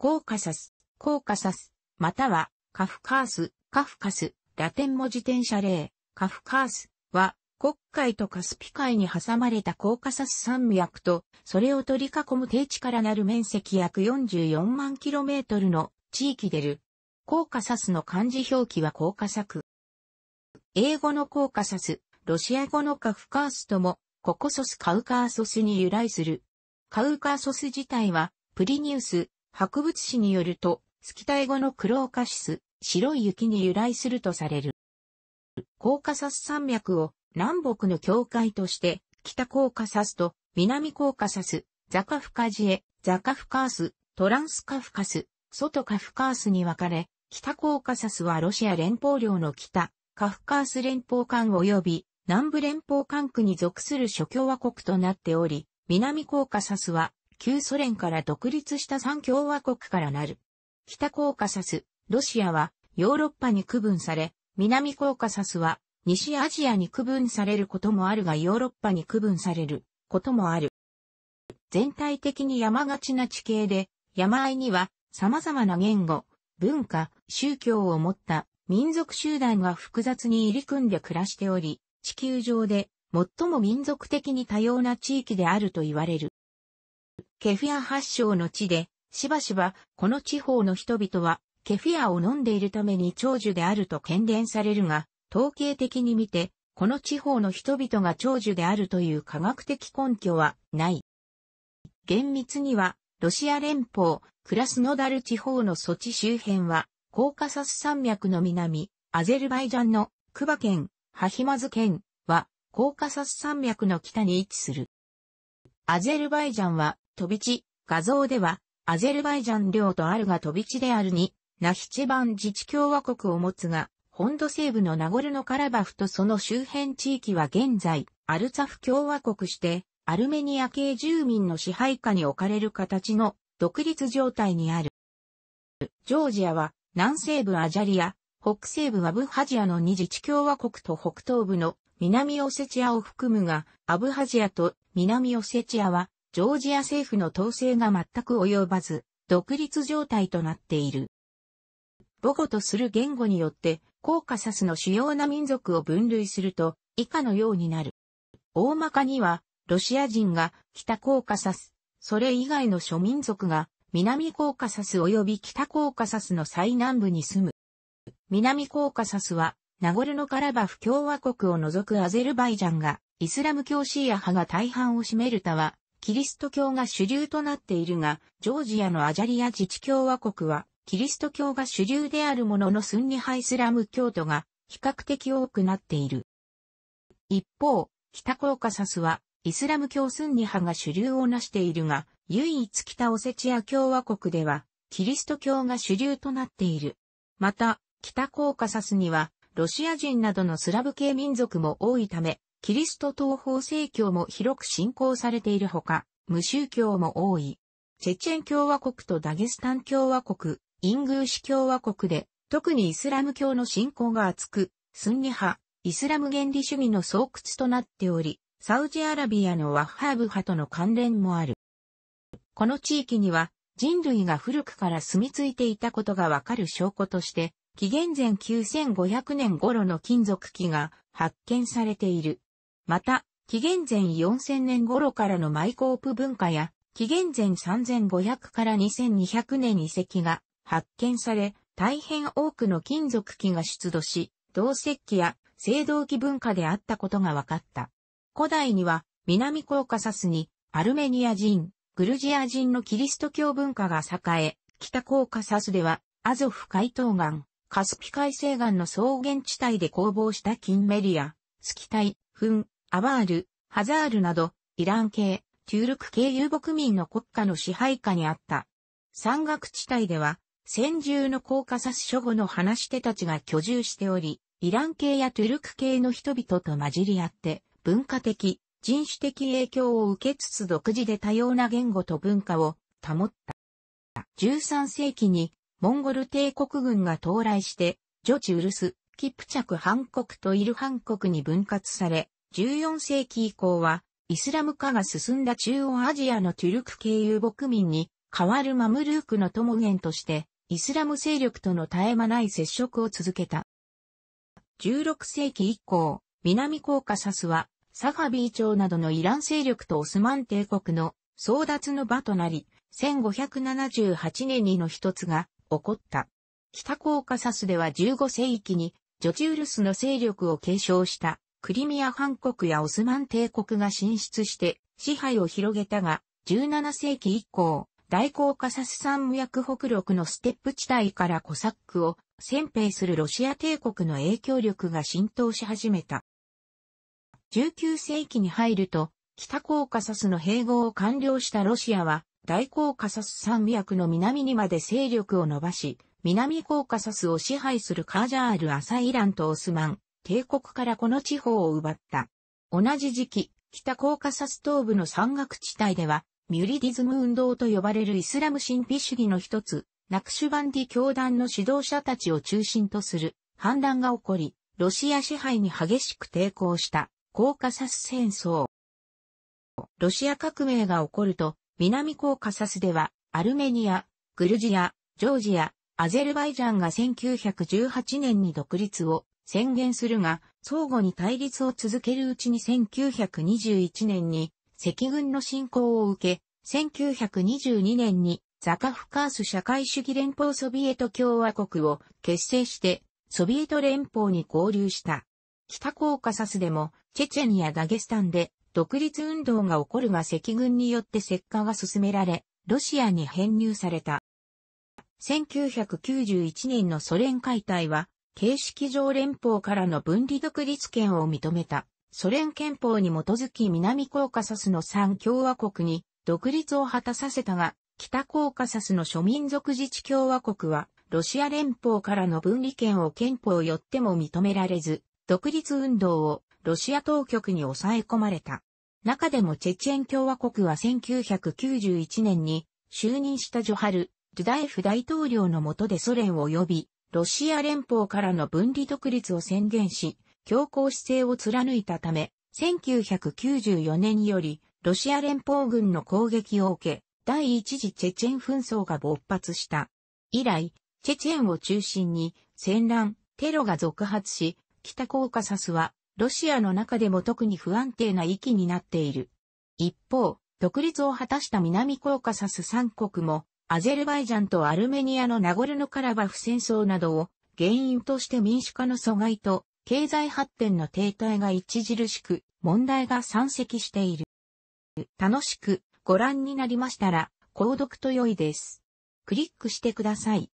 コーカサス、コーカサス、またはカフカース、カフカス、ラテン語自転車例、カフカースは、黒海とカスピ海に挟まれたコーカサス山脈と、それを取り囲む低地からなる面積約44万キロメートルの地域でる。コーカサスの漢字表記はコーカサク。英語のコーカサス、ロシア語のカフカースとも、ココソスカウカーソスに由来する。カウカーソス自体は、プリニウス、博物誌によると、スキタイ語のクローカシス、白い雪に由来するとされる。コーカサス山脈を南北の境界として、北コーカサスと南コーカサス、ザカフカジエ、ザカフカース、トランスカフカス、外カフカースに分かれ、北コーカサスはロシア連邦領の北、カフカース連邦間及び南部連邦管区に属する諸共和国となっており、南コーカサスは旧ソ連から独立した3共和国からなる。北コーカサス、ロシアはヨーロッパに区分され、南コーカサスは西アジアに区分されることもあるがヨーロッパに区分されることもある。全体的に山がちな地形で、山あいには様々な言語、文化、宗教を持った民族集団が複雑に入り組んで暮らしており、地球上で最も民族的に多様な地域であると言われる。ケフィア発祥の地で、しばしばこの地方の人々はケフィアを飲んでいるために長寿であると喧伝されるが、統計的に見て、この地方の人々が長寿であるという科学的根拠はない。厳密には、ロシア連邦、クラスノダル地方の措置周辺は、コーカサス山脈の南、アゼルバイジャンのクバ県、ハヒマズ県は、コーカサス山脈の北に位置する。アゼルバイジャンは飛び地、画像では、アゼルバイジャン領とあるが飛び地であるに、ナヒチェバン自治共和国を持つが、本土西部のナゴルノカラバフとその周辺地域は現在、アルツァフ共和国して、アルメニア系住民の支配下に置かれる形の独立状態にある。ジョージアは南西部アジャリア、北西部アブハジアの二自治共和国と北東部の南オセチアを含むが、アブハジアと南オセチアはジョージア政府の統制が全く及ばず、独立状態となっている。母語とする言語によって、コーカサスの主要な民族を分類すると、以下のようになる。大まかには、ロシア人が北コーカサス、それ以外の諸民族が南コーカサス及び北コーカサスの最南部に住む。南コーカサスは、ナゴルノカラバフ共和国を除くアゼルバイジャンが、イスラム教シーア派が大半を占めるたは、キリスト教が主流となっているが、ジョージアのアジャリア自治共和国は、キリスト教が主流であるもののスンニハイスラム教徒が比較的多くなっている。一方、北コーカサスは、イスラム教スンニ派が主流をなしているが、唯一北オセチア共和国では、キリスト教が主流となっている。また、北コーカサスには、ロシア人などのスラブ系民族も多いため、キリスト東方正教も広く信仰されているほか、無宗教も多い。チェチェン共和国とダゲスタン共和国、イングーシ共和国で、特にイスラム教の信仰が厚く、スンニ派、イスラム原理主義の巣窟となっており、サウジアラビアのワッハーブ派との関連もある。この地域には人類が古くから住み着いていたことがわかる証拠として、紀元前9500年頃の金属器が発見されている。また、紀元前4000年頃からのマイコープ文化や、紀元前3500から2200年に遺跡が発見され、大変多くの金属器が出土し、銅石器や青銅器文化であったことが分かった。古代には、南コーカサスに、アルメニア人、グルジア人のキリスト教文化が栄え、北コーカサスでは、アゾフ海東岸、カスピ海西岸の草原地帯で攻防した金メリア、スキタイ、フン、アワール、ハザールなど、イラン系、トゥールク系遊牧民の国家の支配下にあった。山岳地帯では、先住のコーカサス諸語の話し手たちが居住しており、イラン系やトゥルク系の人々と混じり合って、文化的、人種的影響を受けつつ独自で多様な言語と文化を保った。13世紀にモンゴル帝国軍が到来して、ジョチウルス、キプチャクハン国とイルハン国に分割され、14世紀以降は、イスラム化が進んだ中央アジアのトゥルク系遊牧民に、代わるマムルークの友源として、イスラム勢力との絶え間ない接触を続けた。16世紀以降、南コーカサスは、サファビー朝などのイラン勢力とオスマン帝国の争奪の場となり、1578年にの一つが起こった。北コーカサスでは15世紀にジョチウルスの勢力を継承したクリミア半国やオスマン帝国が進出して支配を広げたが、17世紀以降、大ーカサス山無薬北陸のステップ地帯からコサックを先兵するロシア帝国の影響力が浸透し始めた。19世紀に入ると、北コーカサスの併合を完了したロシアは、大コーカサス山脈の南にまで勢力を伸ばし、南コーカサスを支配するカージャール・アサイランとオスマン、帝国からこの地方を奪った。同じ時期、北コーカサス東部の山岳地帯では、ミュリディズム運動と呼ばれるイスラム神秘主義の一つ、ナクシュバンディ教団の指導者たちを中心とする反乱が起こり、ロシア支配に激しく抵抗したコーカサス戦争。ロシア革命が起こると、南コーカサスでは、アルメニア、グルジア、ジョージア、アゼルバイジャンが1918年に独立を宣言するが、相互に対立を続けるうちに1921年に赤軍の侵攻を受け、1922年にザカフカース社会主義連邦ソビエト共和国を結成して、ソビエト連邦に合流した。北コーカサスでも、チェチェニア・ダゲスタンで独立運動が起こるが赤軍によって石化が進められ、ロシアに編入された。1991年のソ連解体は、形式上連邦からの分離独立権を認めた、ソ連憲法に基づき南コーカサスの三共和国に独立を果たさせたが、北コーカサスの諸民族自治共和国は、ロシア連邦からの分離権を憲法よっても認められず、独立運動をロシア当局に抑え込まれた。中でもチェチェン共和国は1991年に就任したジョハル、ドゥダエフ大統領の下でソ連を呼び、ロシア連邦からの分離独立を宣言し、強硬姿勢を貫いたため、1994年により、ロシア連邦軍の攻撃を受け、第一次チェチェン紛争が勃発した。以来、チェチェンを中心に戦乱、テロが続発し、北コーカサスはロシアの中でも特に不安定な域になっている。一方、独立を果たした南コーカサス三国もアゼルバイジャンとアルメニアのナゴルノカラバフ戦争などを原因として民主化の阻害と経済発展の停滞が著しく問題が山積している。楽しくご覧になりましたら、購読と良いです。クリックしてください。